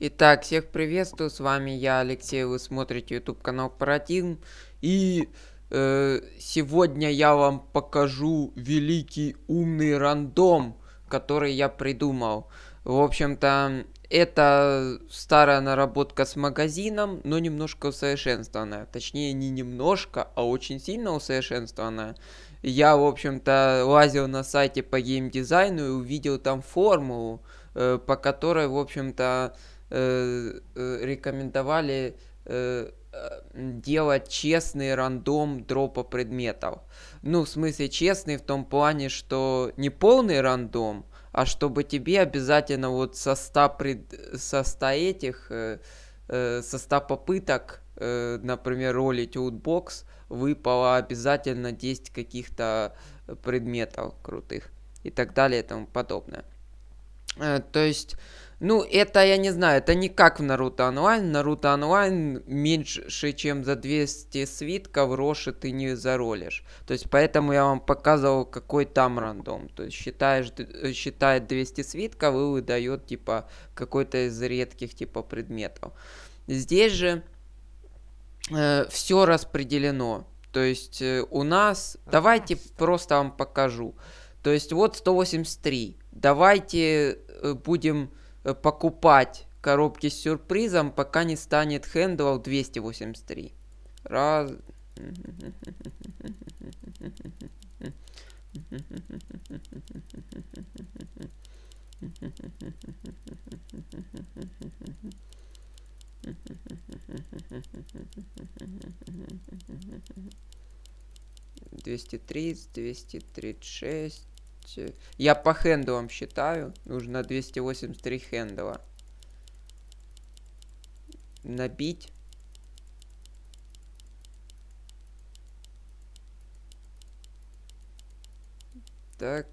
Итак, всех приветствую, с вами я, Алексей, вы смотрите YouTube канал Паратин. И э, сегодня я вам покажу великий умный рандом, который я придумал. В общем-то, это старая наработка с магазином, но немножко усовершенствованная. Точнее, не немножко, а очень сильно усовершенствованная. Я, в общем-то, лазил на сайте по геймдизайну и увидел там формулу, э, по которой, в общем-то, Э, э, рекомендовали э, делать честный рандом дропа предметов. Ну, в смысле честный в том плане, что не полный рандом, а чтобы тебе обязательно вот со 100, пред... со 100 этих, э, со 100 попыток, э, например, ролить Outbox, выпало обязательно 10 каких-то предметов крутых и так далее и тому подобное. Э, то есть ну, это, я не знаю, это не как в Наруто Онлайн. Наруто Онлайн меньше, чем за 200 свитков роши ты не заролишь. То есть, поэтому я вам показывал, какой там рандом. То есть, считаешь, э, считает 200 свитков и выдает, типа, какой-то из редких, типа, предметов. Здесь же э, все распределено. То есть, э, у нас... Давайте просто вам покажу. То есть, вот 183. Давайте э, будем Э, покупать коробки с сюрпризом, пока не станет Handle 283. Раз... Двести тридцать, двести тридцать шесть есть э, я по хендлам считаю, нужно 283 хендова набить. Так,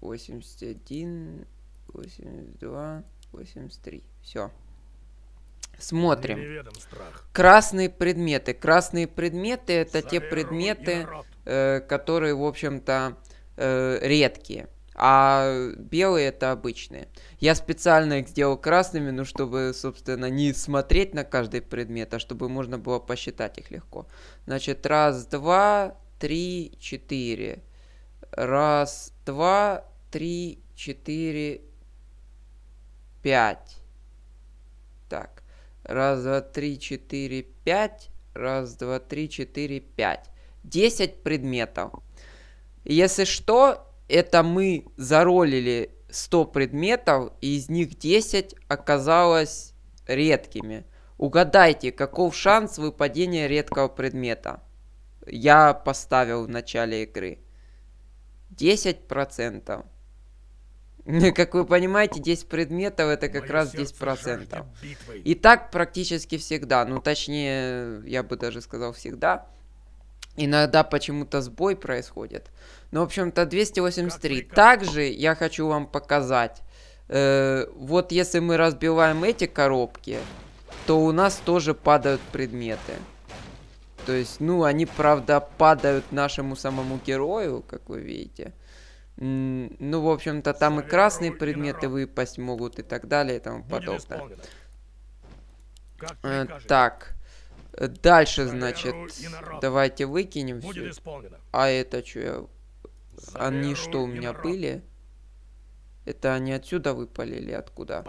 81, 82, 83. Все. Смотрим. Красные предметы. Красные предметы это Завел те предметы, э, которые, в общем-то, э, редкие, а белые это обычные. Я специально их сделал красными, ну, чтобы, собственно, не смотреть на каждый предмет, а чтобы можно было посчитать их легко. Значит, раз, два, три, четыре. Раз, два, три, четыре, пять. Так, раз, два, три, четыре, пять. Раз, два, три, четыре, пять. Десять предметов. Если что, это мы заролили 100 предметов, и из них 10 оказалось редкими. Угадайте, каков шанс выпадения редкого предмета? Я поставил в начале игры. 10%. Как вы понимаете, 10 предметов это как Мое раз 10%. И так практически всегда. Ну, точнее, я бы даже сказал всегда. Иногда почему-то сбой происходит. Ну, в общем-то, 283. Также я хочу вам показать. Э, вот если мы разбиваем эти коробки, то у нас тоже падают предметы. То есть, ну, они, правда, падают нашему самому герою, как вы видите. Ну, в общем-то, там и красные предметы выпасть могут и так далее и тому подобное. Э, так. Дальше, значит, давайте выкинем все. А это что я они что у меня были? Это они отсюда выпали или откуда?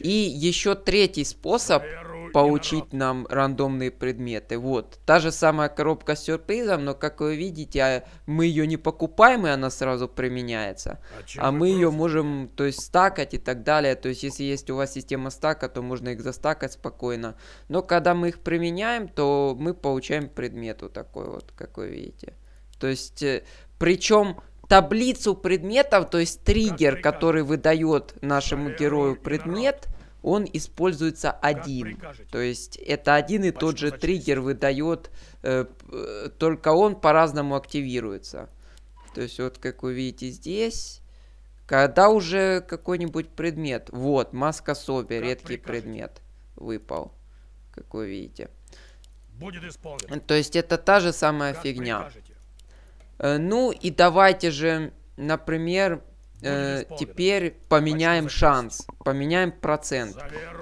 И еще третий способ получить нам рандомные предметы. Вот. Та же самая коробка с сюрпризом, но как вы видите, а, мы ее не покупаем, и она сразу применяется. А, а мы ее можем, то есть, стакать и так далее. То есть, если есть у вас система стака, то можно их застакать спокойно. Но когда мы их применяем, то мы получаем предмет вот такой вот, как вы видите. То есть, э, причем таблицу предметов, то есть триггер, который выдает нашему герою предмет, он используется один. То есть это один и тот же триггер выдает, э, э, только он по-разному активируется. То есть вот как вы видите здесь, когда уже какой-нибудь предмет, вот, маска Соби, редкий предмет выпал, как вы видите. Будет То есть это та же самая как фигня. Прикажете. Э, ну и давайте же, например, э, теперь поменяем шанс, поменяем процент.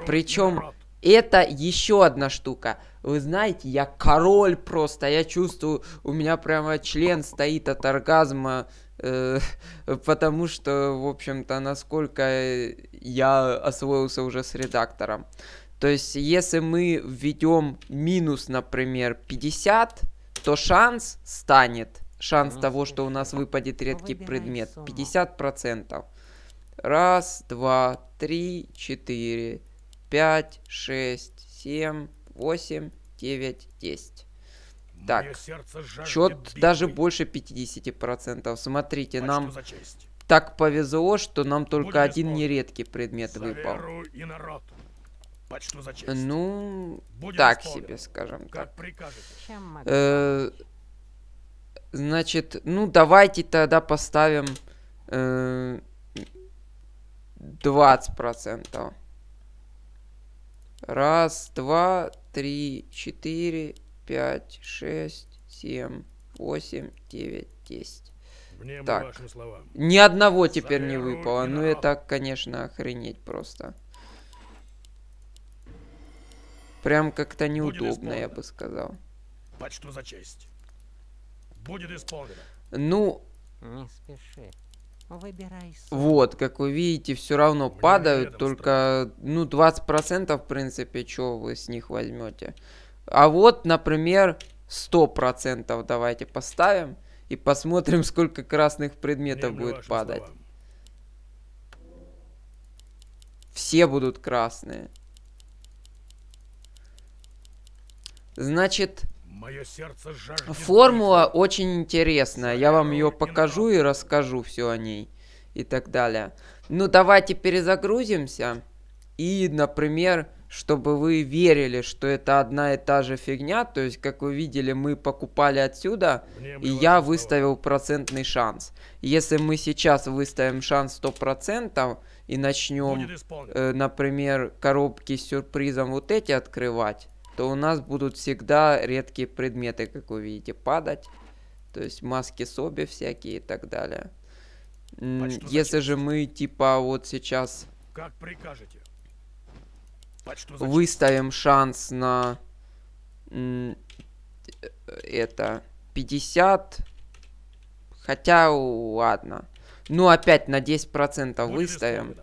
Причем это еще одна штука. Вы знаете, я король просто, я чувствую, у меня прямо член стоит от оргазма, э, потому что, в общем-то, насколько я освоился уже с редактором. То есть, если мы введем минус, например, 50, то шанс станет шанс того, что у нас выпадет редкий предмет. 50%. Раз, два, три, четыре, пять, шесть, семь, восемь, девять, десять. Так, счет даже больше 50%. Смотрите, нам так повезло, что нам только Будем один нередкий предмет выпал. Ну, Будем так исполнен. себе, скажем как так. Э, -э Значит, ну давайте тогда поставим э, двадцать процентов. Раз, два, три, четыре, пять, шесть, семь, восемь, девять, десять. так, ни одного теперь не выпало. Ну это, конечно, охренеть просто. Прям как-то неудобно, я бы сказал. Почту за честь. Будет исполнено. Ну... Не спеши. Выбирай сам. Вот, как вы видите, все равно Мне падают, только, строить. ну, 20%, в принципе, что вы с них возьмете. А вот, например, 100% давайте поставим и посмотрим, сколько красных предметов Немлю будет падать. Слова. Все будут красные. Значит, Формула очень интересная. Я вам ее покажу и расскажу все о ней и так далее. Ну, давайте перезагрузимся. И, например, чтобы вы верили, что это одна и та же фигня. То есть, как вы видели, мы покупали отсюда, и я выставил процентный шанс. Если мы сейчас выставим шанс 100% и начнем, э, например, коробки с сюрпризом вот эти открывать, то у нас будут всегда редкие предметы, как вы видите, падать. То есть маски соби всякие и так далее. Почту а Если же мы типа вот сейчас как прикажете. А выставим шанс на э, это 50 хотя ладно ну опять на 10 процентов выставим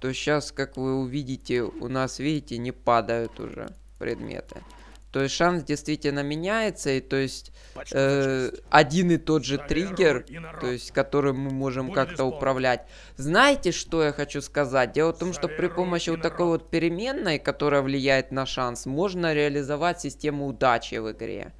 то сейчас как вы увидите у нас видите не падают уже предметы. То есть шанс действительно меняется, и то есть э, один и тот же триггер, то есть который мы можем как-то управлять. Знаете, что я хочу сказать? Дело в том, что при помощи вот такой вот переменной, которая влияет на шанс, можно реализовать систему удачи в игре.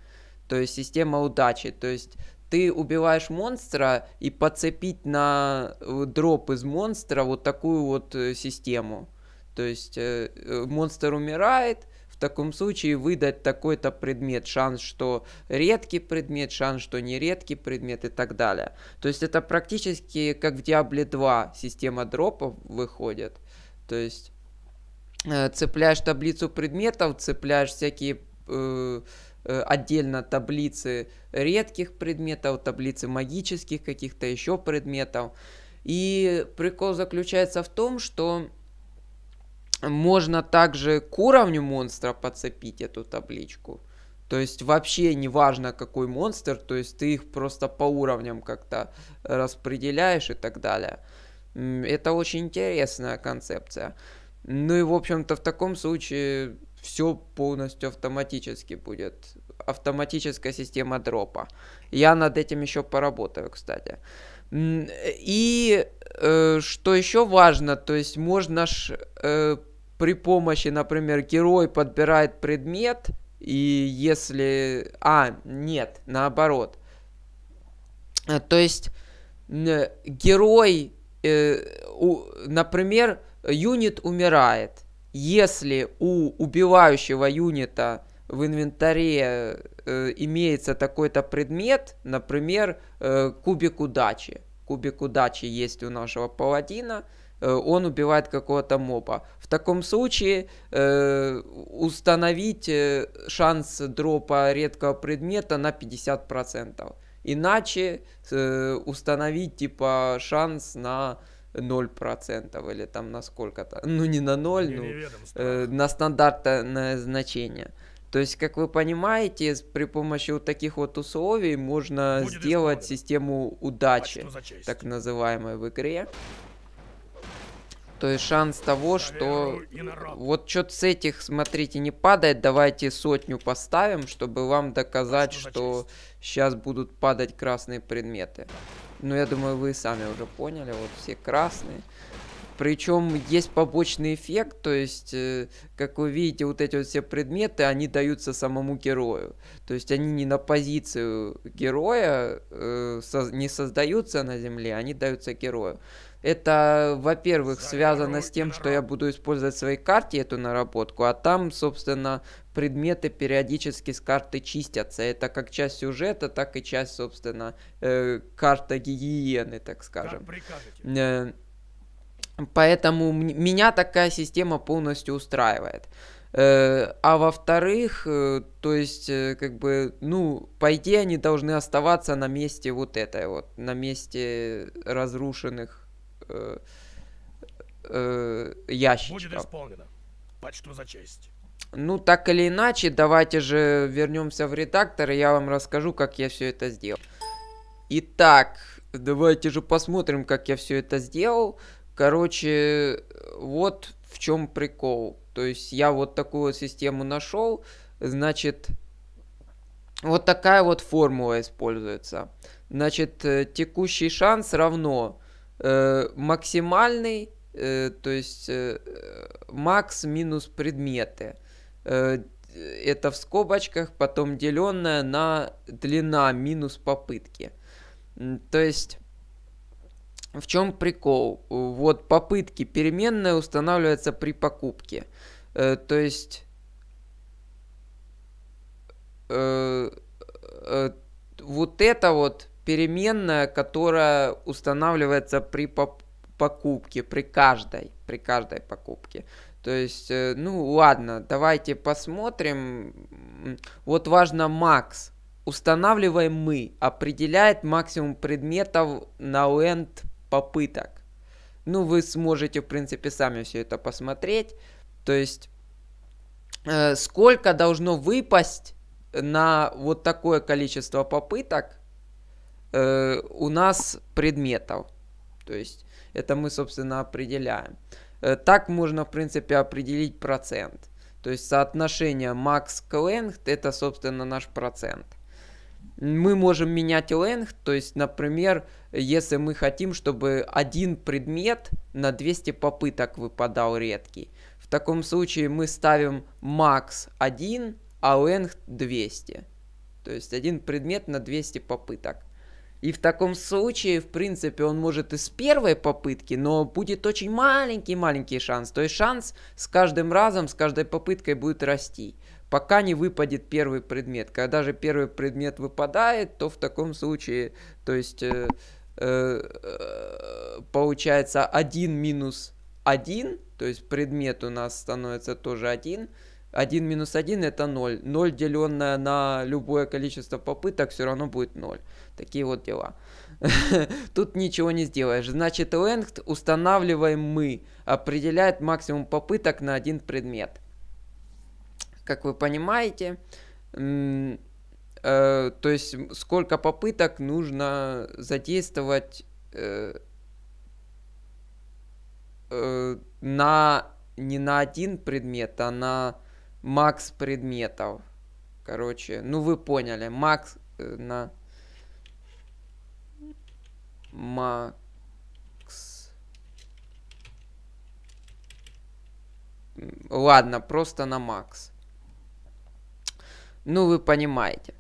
То есть система удачи, то есть ты убиваешь монстра и подцепить на э, дроп из монстра вот такую вот э, систему. То есть э, э монстр умирает, таком случае выдать такой-то предмет, шанс, что редкий предмет, шанс, что не редкий предмет и так далее. То есть это практически как в Diablo 2 система дропов выходит. То есть э, цепляешь таблицу предметов, цепляешь всякие э, э, отдельно таблицы редких предметов, таблицы магических каких-то еще предметов. И прикол заключается в том, что можно также к уровню монстра подцепить эту табличку. То есть вообще не важно какой монстр, то есть ты их просто по уровням как-то распределяешь и так далее. Это очень интересная концепция. Ну и в общем-то в таком случае все полностью автоматически будет. Автоматическая система дропа. Я над этим еще поработаю, кстати. И э, что еще важно, то есть можно ж э, при помощи, например, герой подбирает предмет, и если... А, нет, наоборот. Э, то есть герой, э, например, юнит умирает. Если у убивающего юнита в инвентаре э, имеется такой-то предмет, например, кубик удачи. Кубик удачи есть у нашего паладина – Э, он убивает какого-то моба. В таком случае э, установить э, шанс дропа редкого предмета на 50%. Иначе э, установить типа шанс на 0% или там на сколько-то. Ну не на 0, не ну, э, на стандартное значение. То есть, как вы понимаете, при помощи вот таких вот условий можно Будет сделать исправлен. систему удачи, а так называемой в игре то есть шанс того, что вот что-то с этих, смотрите, не падает, давайте сотню поставим, чтобы вам доказать, что сейчас будут падать красные предметы. Ну, я думаю, вы сами уже поняли, вот все красные. Причем есть побочный эффект, то есть, э, как вы видите, вот эти вот все предметы, они даются самому герою. То есть они не на позицию героя, э, не создаются на земле, они даются герою. Это, во-первых, связано с тем, что я буду использовать в своей карте эту наработку, а там, собственно, предметы периодически с карты чистятся. Это как часть сюжета, так и часть, собственно, э, карта гигиены, так скажем. Э, поэтому меня такая система полностью устраивает. Э, а во-вторых, э, то есть, как бы, ну, по идее, они должны оставаться на месте вот этой вот, на месте разрушенных э, э, ящичков. Будет исполнено. Почту за честь. Ну, так или иначе, давайте же вернемся в редактор, и я вам расскажу, как я все это сделал. Итак, давайте же посмотрим, как я все это сделал. Короче, вот в чем прикол. То есть я вот такую систему нашел. Значит, вот такая вот формула используется. Значит, э, текущий шанс равно э, максимальный, э, то есть э, макс минус предметы. Э, это в скобочках, потом деленное на длина минус попытки. То есть... В чем прикол? Вот попытки переменная устанавливается при покупке. Э, то есть э, э, вот это вот переменная, которая устанавливается при покупке, при каждой, при каждой покупке. То есть, э, ну ладно, давайте посмотрим. Вот важно макс. Устанавливаем мы, определяет максимум предметов на end попыток. Ну, вы сможете, в принципе, сами все это посмотреть. То есть, э, сколько должно выпасть на вот такое количество попыток, э, у нас предметов. То есть это мы, собственно, определяем. Э, так можно, в принципе, определить процент. То есть соотношение max к length это, собственно, наш процент. Мы можем менять length, то есть, например, если мы хотим, чтобы один предмет на 200 попыток выпадал редкий. В таком случае мы ставим max 1, а length 200. То есть один предмет на 200 попыток. И в таком случае, в принципе, он может из первой попытки, но будет очень маленький-маленький шанс. То есть шанс с каждым разом, с каждой попыткой будет расти пока не выпадет первый предмет. Когда же первый предмет выпадает, то в таком случае, то есть э, э, э получается 1 минус 1, то есть предмет у нас становится тоже 1. 1 минус 1 это 0. 0 деленное на любое количество попыток все равно будет 0. Такие вот дела. Тут ничего не сделаешь. Значит, length устанавливаем мы. Определяет максимум попыток на один предмет. Как вы понимаете, э, то есть сколько попыток нужно задействовать э, э, на не на один предмет, а на макс предметов. Короче, ну вы поняли, макс э, на Макс. Ладно, просто на Макс. Ну, вы понимаете.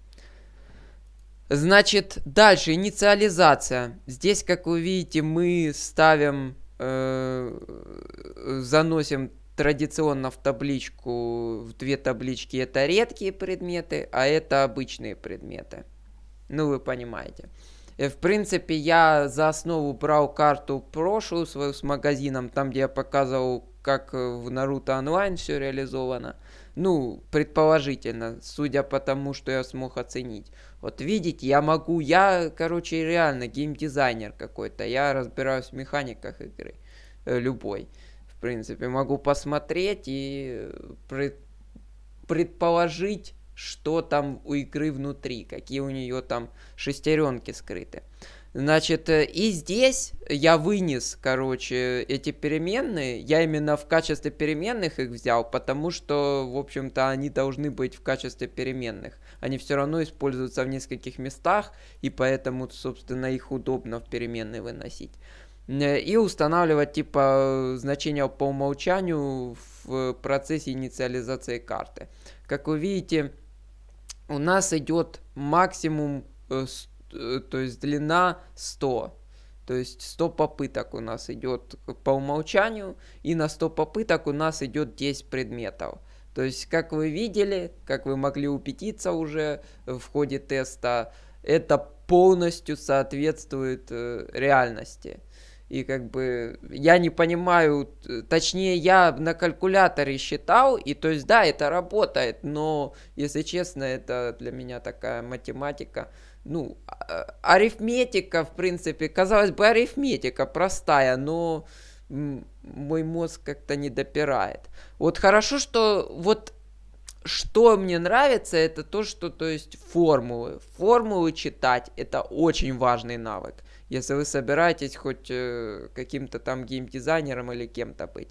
Значит, дальше инициализация. Здесь, как вы видите, мы ставим, э, заносим традиционно в табличку, в две таблички это редкие предметы, а это обычные предметы. Ну, вы понимаете. Э, в принципе, я за основу брал карту прошлую свою с магазином, там, где я показывал, как э, в Наруто онлайн все реализовано. Ну, предположительно, судя по тому, что я смог оценить. Вот видите, я могу, я, короче, реально геймдизайнер какой-то. Я разбираюсь в механиках игры, э, любой. В принципе, могу посмотреть и пред, предположить, что там у игры внутри, какие у нее там шестеренки скрыты. Значит, э, и здесь я вынес, короче, эти переменные. Я именно в качестве переменных их взял, потому что, в общем-то, они должны быть в качестве переменных. Они все равно используются в нескольких местах, и поэтому, собственно, их удобно в переменные выносить. Э, и устанавливать, типа, значения по умолчанию в процессе инициализации карты. Как вы видите, у нас идет максимум, э, э, то есть длина 100. То есть 100 попыток у нас идет по умолчанию, и на 100 попыток у нас идет 10 предметов. То есть, как вы видели, как вы могли убедиться уже в ходе теста, это полностью соответствует э, реальности. И как бы я не понимаю, э, точнее я на калькуляторе считал, и то есть да, это работает, но если честно, это для меня такая математика. Ну, а, арифметика, в принципе, казалось бы, арифметика простая, но мой мозг как-то не допирает. Вот хорошо, что вот что мне нравится, это то, что, то есть, формулы. Формулы читать, это очень важный навык если вы собираетесь хоть э, каким-то там геймдизайнером или кем-то быть.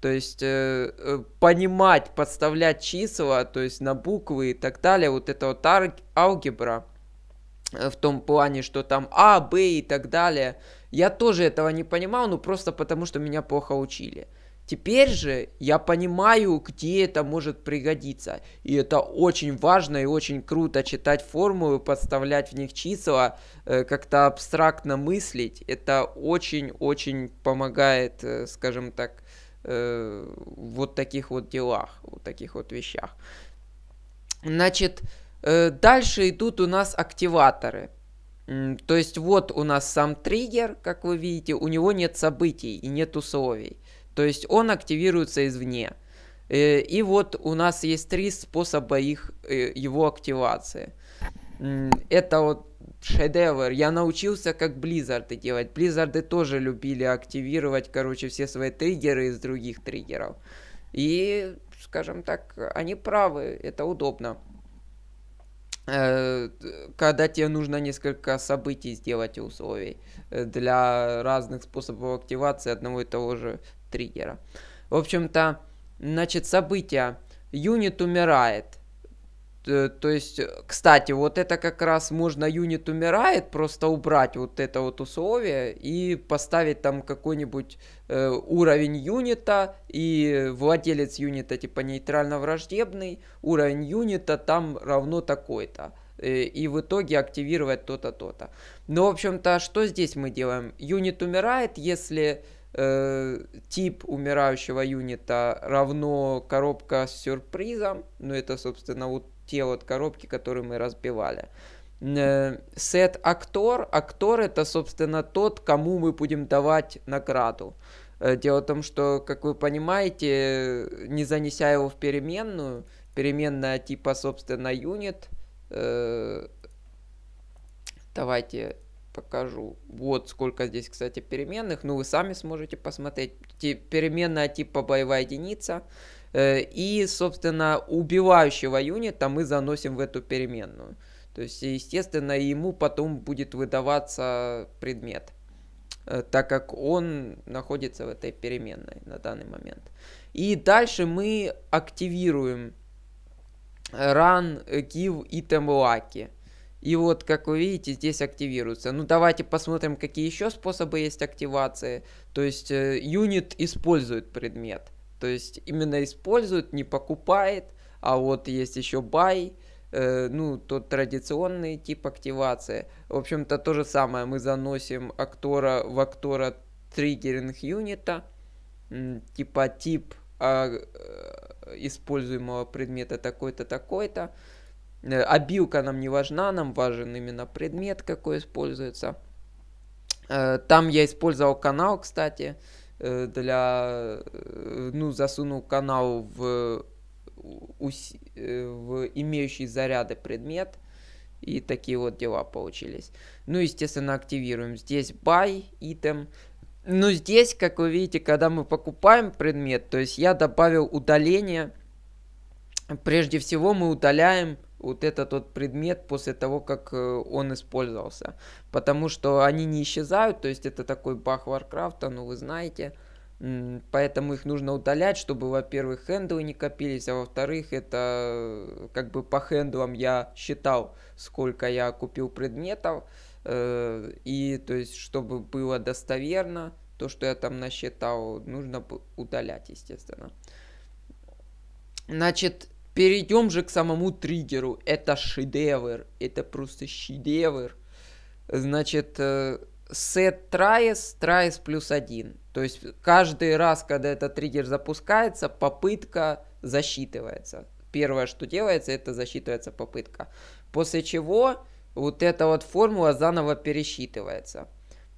То есть э, э, понимать, подставлять числа, то есть на буквы и так далее, вот это вот алгебра в том плане, что там А, Б и так далее. Я тоже этого не понимал, ну просто потому, что меня плохо учили. Теперь же я понимаю, где это может пригодиться. И это очень важно и очень круто читать формулы, подставлять в них числа, э, как-то абстрактно мыслить. Это очень-очень помогает, э, скажем так, э, вот таких вот делах, вот таких вот вещах. Значит, дальше идут у нас активаторы. То есть вот у нас сам триггер, как вы видите, у него нет событий и нет условий. То есть он активируется извне. Э, и вот у нас есть три способа их, э, его активации. Это вот шедевр. Я научился, как Близзарды делать. Близзарды тоже любили активировать, короче, все свои триггеры из других триггеров. И, скажем так, они правы, это удобно. Э, когда тебе нужно несколько событий сделать и условий для разных способов активации одного и того же триггера. В общем-то, значит, события. Юнит умирает. То есть, кстати, вот это как раз можно юнит умирает, просто убрать вот это вот условие и поставить там какой-нибудь э, уровень юнита, и владелец юнита типа нейтрально враждебный, уровень юнита там равно такой-то э, и в итоге активировать то-то, то-то. Но, в общем-то, что здесь мы делаем? Юнит умирает, если Э, тип умирающего юнита равно коробка с сюрпризом, ну это, собственно, вот те вот коробки, которые мы разбивали. Э, сет актор, актор это, собственно, тот, кому мы будем давать награду. Э, дело в том, что, как вы понимаете, не занеся его в переменную, переменная типа, собственно, юнит, давайте покажу. Вот сколько здесь, кстати, переменных. Ну, вы сами сможете посмотреть. Переменная типа боевая единица. Э, и, собственно, убивающего юнита мы заносим в эту переменную. То есть, естественно, ему потом будет выдаваться предмет, э, так как он находится в этой переменной на данный момент. И дальше мы активируем run give item lucky. И вот, как вы видите, здесь активируется. Ну, давайте посмотрим, какие еще способы есть активации. То есть, э, юнит использует предмет. То есть, именно использует, не покупает. А вот есть еще buy, э, ну, тот традиционный тип активации. В общем-то, то же самое. Мы заносим актора в актора триггеринг юнита. Типа тип а, э, используемого предмета такой-то, такой-то. Э, обилка нам не важна, нам важен именно предмет, какой используется. Э, там я использовал канал, кстати, э, для, ну, засунул канал в, в имеющий заряды предмет. И такие вот дела получились. Ну, естественно, активируем здесь buy, item. Ну, здесь, как вы видите, когда мы покупаем предмет, то есть я добавил удаление. Прежде всего мы удаляем вот этот вот предмет после того, как э, он использовался. Потому что они не исчезают, то есть это такой бах Варкрафта, ну вы знаете. Поэтому их нужно удалять, чтобы, во-первых, хендлы не копились, а во-вторых, это э, как бы по хендлам я считал, сколько я купил предметов, э, и то есть, чтобы было достоверно, то, что я там насчитал, нужно удалять, естественно. Значит, Перейдем же к самому триггеру. Это шедевр. Это просто шедевр. Значит, set tries, tries плюс один. То есть каждый раз, когда этот триггер запускается, попытка засчитывается. Первое, что делается, это засчитывается попытка. После чего вот эта вот формула заново пересчитывается.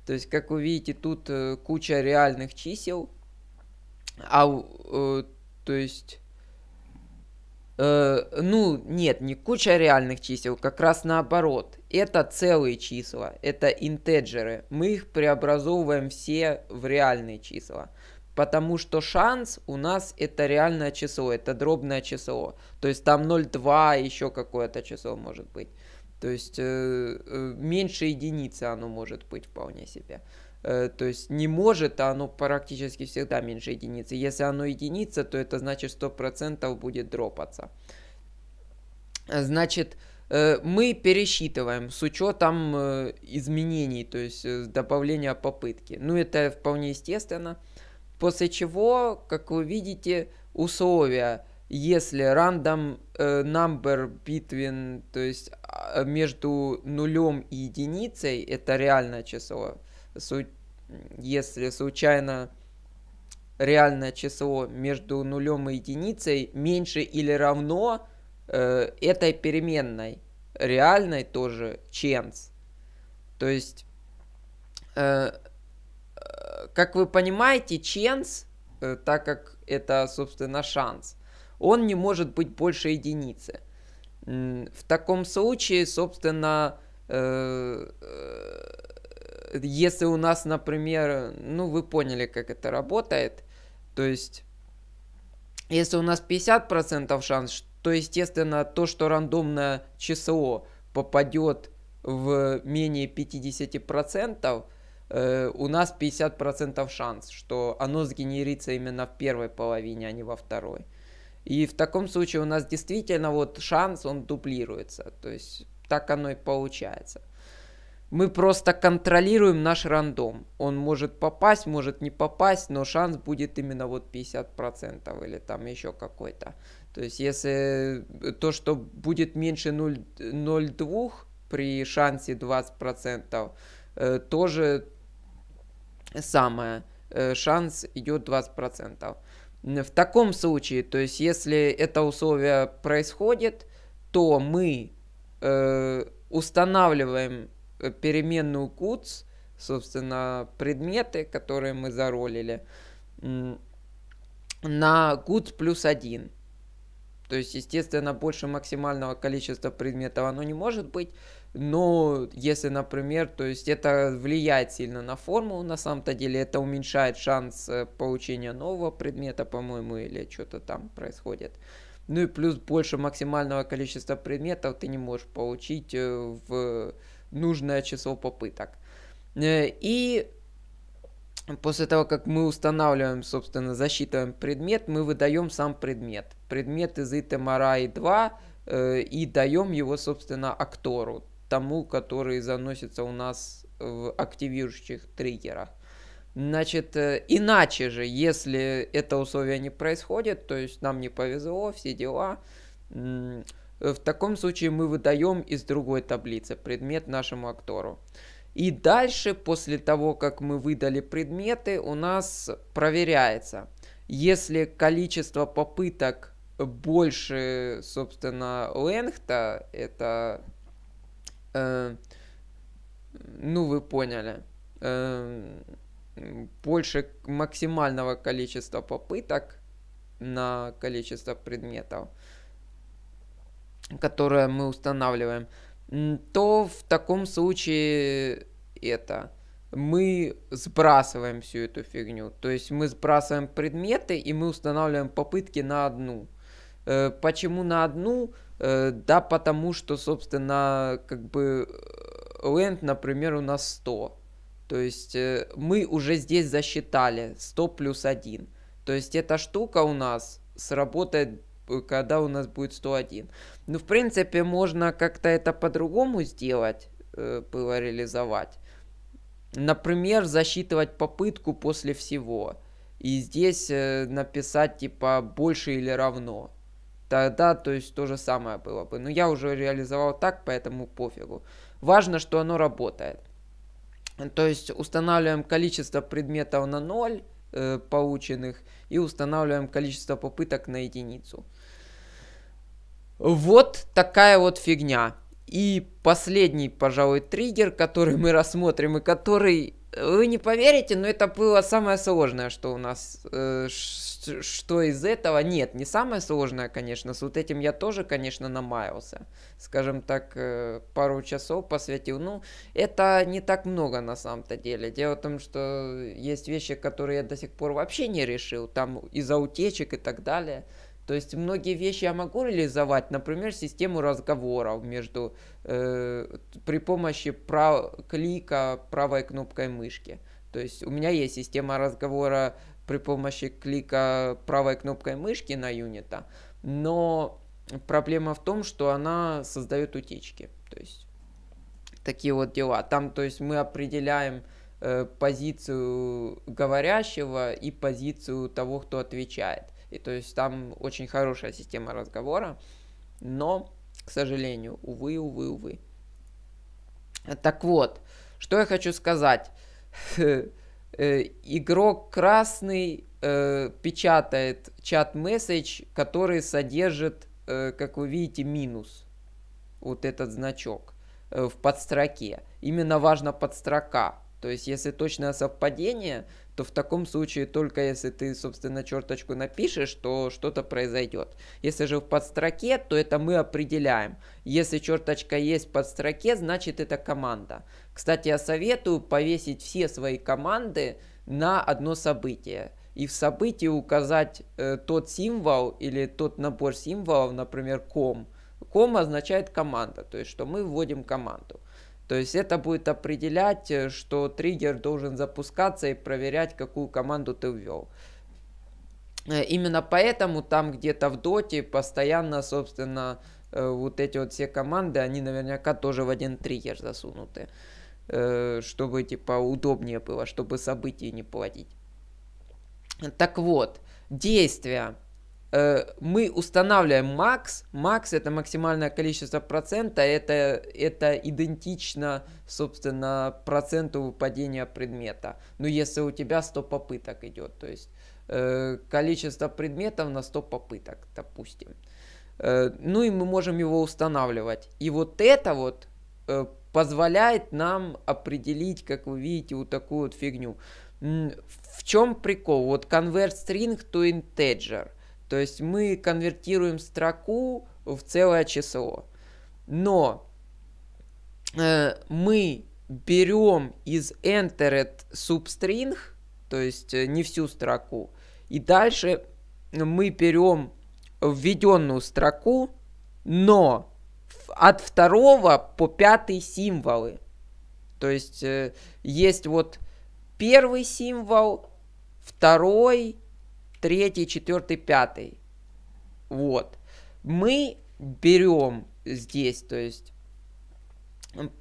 То есть, как вы видите, тут э, куча реальных чисел. А, э, то есть, Э, ну, нет, не куча реальных чисел, как раз наоборот. Это целые числа, это интеджеры. Мы их преобразовываем все в реальные числа. Потому что шанс у нас это реальное число, это дробное число. То есть там 0,2 еще какое-то число может быть. То есть э, э, меньше единицы оно может быть вполне себе. Э, то есть не может, а оно практически всегда меньше единицы. Если оно единица, то это значит 100% будет дропаться. Значит, э, мы пересчитываем с учетом э, изменений, то есть добавления попытки. Ну, это вполне естественно. После чего, как вы видите, условия, если random number between, то есть а, между нулем и единицей, это реальное число, если случайно реальное число между нулем и единицей меньше или равно э, этой переменной, реальной тоже chance. То есть, э, э, как вы понимаете, chance, э, так как это, собственно, шанс, он не может быть больше единицы. В таком случае, собственно, э, э если у нас, например, ну вы поняли, как это работает, то есть если у нас 50% шанс, то естественно то, что рандомное число попадет в менее 50%, э, у нас 50% шанс, что оно сгенерится именно в первой половине, а не во второй. И в таком случае у нас действительно вот шанс, он дублируется. То есть так оно и получается мы просто контролируем наш рандом. Он может попасть, может не попасть, но шанс будет именно вот 50% или там еще какой-то. То есть если э, то, что будет меньше 0,2 при шансе 20%, э, тоже самое. Э, шанс идет 20%. В таком случае, то есть если это условие происходит, то мы э, устанавливаем переменную куц, собственно, предметы, которые мы заролили, на куц плюс один, То есть, естественно, больше максимального количества предметов оно не может быть, но если, например, то есть это влияет сильно на форму, на самом-то деле это уменьшает шанс э, получения нового предмета, по-моему, или что-то там происходит. Ну и плюс больше максимального количества предметов ты не можешь получить э, в нужное число попыток. Э, и после того, как мы устанавливаем, собственно, засчитываем предмет, мы выдаем сам предмет. Предмет из Итемараи 2 э, и даем его, собственно, актору, тому, который заносится у нас в активирующих триггерах. Значит, э, иначе же, если это условие не происходит, то есть нам не повезло, все дела, Э, в таком случае мы выдаем из другой таблицы предмет нашему актору. И дальше, после того, как мы выдали предметы, у нас проверяется. Если количество попыток больше, собственно, лэнгта, это... Э, ну, вы поняли. Э, больше максимального количества попыток на количество предметов, которое мы устанавливаем, то в таком случае это мы сбрасываем всю эту фигню. То есть мы сбрасываем предметы и мы устанавливаем попытки на одну. Э, почему на одну? Э, да, потому что, собственно, как бы э, ленд, например, у нас 100. То есть мы уже здесь засчитали 100 плюс 1. То есть эта штука у нас сработает Э, когда у нас будет 101. Ну, в принципе, можно как-то это по-другому сделать, было э, реализовать. Например, засчитывать попытку после всего. И здесь э, написать типа больше или равно. Тогда, то есть, то же самое было бы. Но я уже реализовал так, поэтому пофигу. Важно, что оно работает. То есть устанавливаем количество предметов на 0 э, полученных и устанавливаем количество попыток на единицу. Вот такая вот фигня. И последний, пожалуй, триггер, который мы рассмотрим и который, э, вы не поверите, но это было самое сложное, что у нас, э, что из этого нет. Не самое сложное, конечно, с вот этим я тоже, конечно, намаялся. Скажем так, э, пару часов посвятил. Ну, это не так много на самом-то деле. Дело в том, что есть вещи, которые я до сих пор вообще не решил, там из-за утечек и так далее. То есть многие вещи я могу реализовать, например, систему разговоров между э, при помощи прав клика правой кнопкой мышки. То есть у меня есть система разговора при помощи клика правой кнопкой мышки на юнита, но проблема в том, что она создает утечки. То есть такие вот дела. Там, то есть мы определяем э, позицию говорящего и позицию того, кто отвечает. И то есть там очень хорошая система разговора, но, к сожалению, увы, увы, увы. Так вот, что я хочу сказать. Э, игрок красный э, печатает чат-месседж, который содержит, э, как вы видите, минус. Вот этот значок э, в подстроке. Именно важна подстрока. То есть, если точное совпадение, то в таком случае только если ты, собственно, черточку напишешь, то что-то произойдет. Если же в подстроке, то это мы определяем. Если черточка есть в подстроке, значит это команда. Кстати, я советую повесить все свои команды на одно событие. И в событии указать э, тот символ или тот набор символов, например, ком. Ком означает команда, то есть что мы вводим команду. То есть это будет определять, э, что триггер должен запускаться и проверять, какую команду ты ввел. Э, именно поэтому там где-то в доте постоянно, собственно, э, вот эти вот все команды, они наверняка тоже в один триггер засунуты, чтобы типа удобнее было, чтобы события не платить. Так вот, действия. Э, мы устанавливаем макс. Макс это максимальное количество процента. Это, это идентично, собственно, проценту выпадения предмета. Ну, если у тебя 100 попыток идет. То есть э, количество предметов на 100 попыток, допустим. Э, ну и мы можем его устанавливать. И вот это вот э, позволяет нам определить, как вы видите, вот такую вот фигню. В чем прикол? Вот convert string to integer – то есть мы конвертируем строку в целое число. Но э, мы берем из entered substring, то есть э, не всю строку, и дальше мы берем введенную строку, но от второго по пятый символы. То есть э, есть вот первый символ, второй, третий, четвертый, пятый. Вот. Мы берем здесь, то есть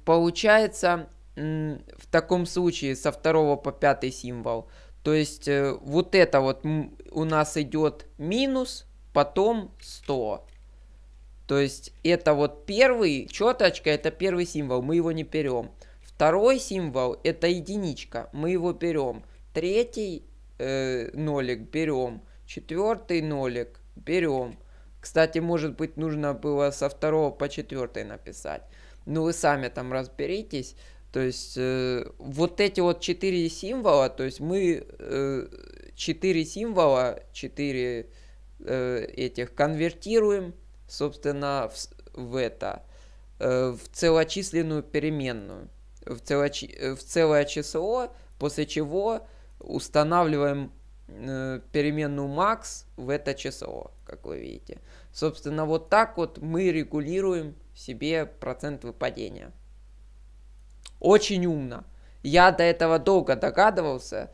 получается в таком случае со второго по пятый символ. То есть э, вот это вот у нас идет минус, потом 100. То есть это вот первый, четочка это первый символ, мы его не берем. Второй символ это единичка, мы его берем. Третий э, нолик, берем. Четвертый нолик, берем. Кстати, может быть, нужно было со второго по четвертый написать. Ну, вы сами там разберитесь. То есть, э, вот эти вот четыре символа, то есть мы э, четыре символа, четыре э, этих конвертируем, собственно, в, в это, э, в целочисленную переменную, в, целоч э, в целое число, после чего устанавливаем э, переменную max в это число, как вы видите. Собственно, вот так вот мы регулируем себе процент выпадения. Очень умно. Я до этого долго догадывался.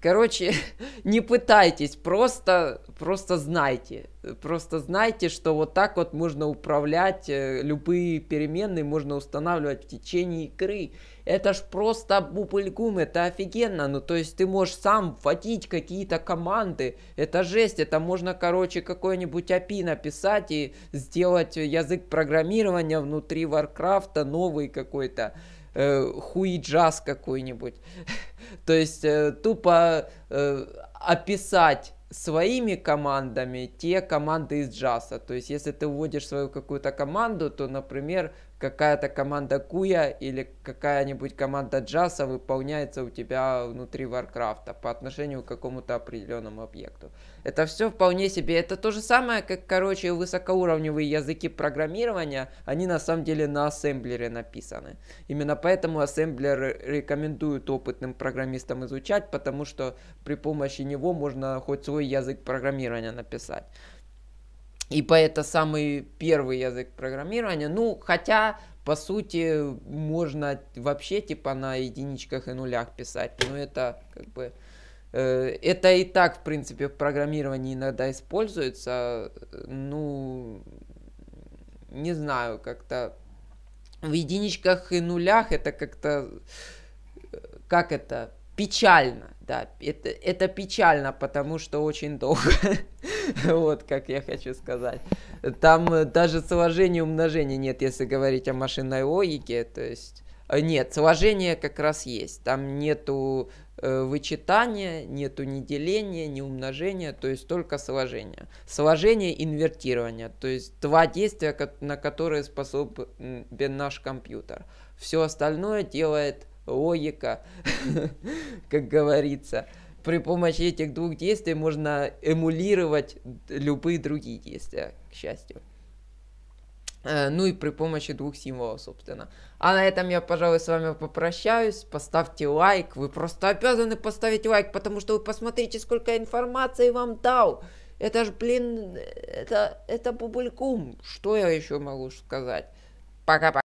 Короче, не пытайтесь, просто, просто знайте. Просто знайте, что вот так вот можно управлять, э, любые переменные можно устанавливать в течение игры это ж просто бупыльгум, это офигенно, ну то есть ты можешь сам вводить какие-то команды, это жесть, это можно, короче, какой-нибудь API написать и сделать язык программирования внутри Варкрафта новый какой-то, э, хуй джаз какой-нибудь. То есть э, тупо э, описать своими командами те команды из джаза, То есть, если ты вводишь свою какую-то команду, то, например, какая-то команда Куя или какая-нибудь команда Джаса выполняется у тебя внутри Варкрафта по отношению к какому-то определенному объекту. Это все вполне себе, это то же самое, как, короче, высокоуровневые языки программирования, они на самом деле на ассемблере написаны. Именно поэтому ассемблер рекомендуют опытным программистам изучать, потому что при помощи него можно хоть свой язык программирования написать. И это самый первый язык программирования. Ну, хотя, по сути, можно вообще типа на единичках и нулях писать. Но это как бы... Э, это и так, в принципе, в программировании иногда используется. Ну, не знаю, как-то в единичках и нулях это как-то... Э, как это? Печально. Да, это, это печально, потому что очень долго. вот как я хочу сказать. Там э, даже сложения умножения нет, если говорить о машинной логике. То есть э, нет, сложение как раз есть. Там нету э, вычитания, нету ни деления, ни умножения, то есть только сложение. Сложение инвертирования, то есть два действия, на которые способен наш компьютер. Все остальное делает логика, как говорится. При помощи этих двух действий можно эмулировать любые другие действия, к счастью. Э, ну и при помощи двух символов, собственно. А на этом я, пожалуй, с вами попрощаюсь. Поставьте лайк. Вы просто обязаны поставить лайк, потому что вы посмотрите, сколько информации вам дал. Это ж, блин, э, это, это публикум. Что я еще могу сказать? Пока-пока.